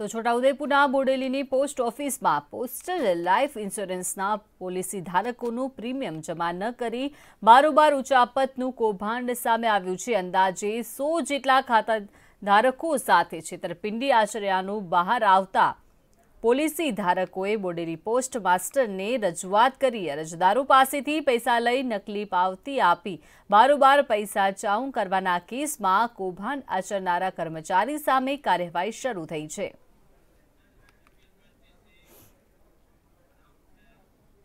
તો છોટાઉદેપુરના બોડેલીની પોસ્ટ ઓફિસમાં પોસ્ટલ લાઇફ ઇન્સ્યોરન્સના પોલિસી ધારકોનું પ્રીમિયમ જમા ન કરી બારોબાર ઉચાપતનું કૌભાંડ સામે આવ્યું છે અંદાજે સો જેટલા ખાતા ધારકો સાથે છેતરપિંડી આચર્યાનું બહાર આવતા પોલિસી ધારકોએ બોડેલી પોસ્ટ માસ્ટરને રજૂઆત કરી અરજદારો પાસેથી પૈસા લઈ નકલી પાવતી આપી બારોબાર પૈસા ચાઉં કરવાના કેસમાં કૌભાંડ આચરનારા કર્મચારી સામે કાર્યવાહી શરૂ થઈ છે